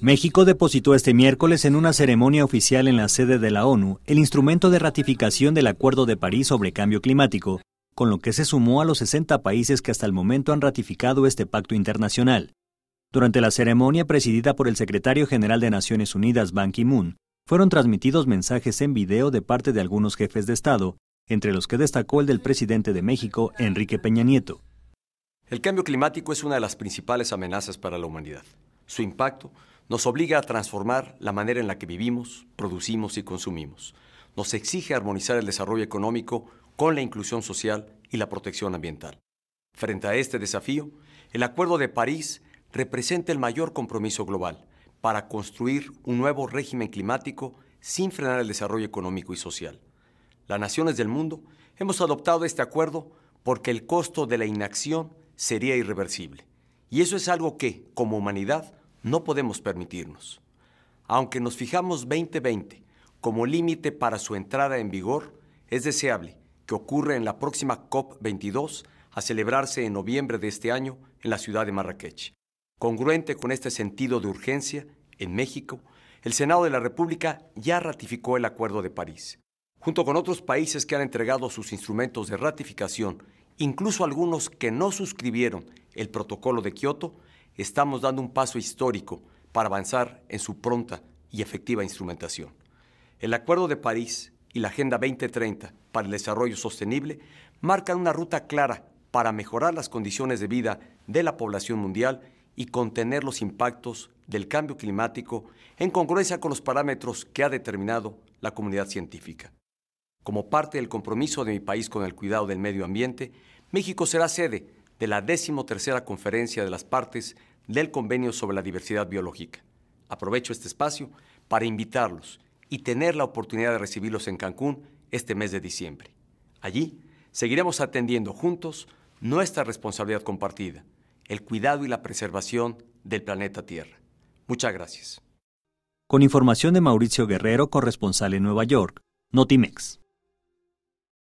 México depositó este miércoles en una ceremonia oficial en la sede de la ONU el instrumento de ratificación del Acuerdo de París sobre Cambio Climático, con lo que se sumó a los 60 países que hasta el momento han ratificado este pacto internacional. Durante la ceremonia presidida por el secretario general de Naciones Unidas, Ban Ki-moon, fueron transmitidos mensajes en video de parte de algunos jefes de Estado, entre los que destacó el del presidente de México, Enrique Peña Nieto. El cambio climático es una de las principales amenazas para la humanidad. Su impacto nos obliga a transformar la manera en la que vivimos, producimos y consumimos. Nos exige armonizar el desarrollo económico con la inclusión social y la protección ambiental. Frente a este desafío, el Acuerdo de París representa el mayor compromiso global para construir un nuevo régimen climático sin frenar el desarrollo económico y social. Las naciones del mundo hemos adoptado este acuerdo porque el costo de la inacción sería irreversible. Y eso es algo que, como humanidad, no podemos permitirnos. Aunque nos fijamos 2020 como límite para su entrada en vigor, es deseable que ocurra en la próxima COP22 a celebrarse en noviembre de este año en la ciudad de Marrakech. Congruente con este sentido de urgencia, en México, el Senado de la República ya ratificó el Acuerdo de París. Junto con otros países que han entregado sus instrumentos de ratificación, incluso algunos que no suscribieron el protocolo de Kioto, estamos dando un paso histórico para avanzar en su pronta y efectiva instrumentación. El Acuerdo de París y la Agenda 2030 para el Desarrollo Sostenible marcan una ruta clara para mejorar las condiciones de vida de la población mundial y contener los impactos del cambio climático en congruencia con los parámetros que ha determinado la comunidad científica. Como parte del compromiso de mi país con el cuidado del medio ambiente, México será sede de la decimotercera conferencia de las partes del Convenio sobre la Diversidad Biológica. Aprovecho este espacio para invitarlos y tener la oportunidad de recibirlos en Cancún este mes de diciembre. Allí seguiremos atendiendo juntos nuestra responsabilidad compartida, el cuidado y la preservación del planeta Tierra. Muchas gracias. Con información de Mauricio Guerrero, corresponsal en Nueva York, Notimex.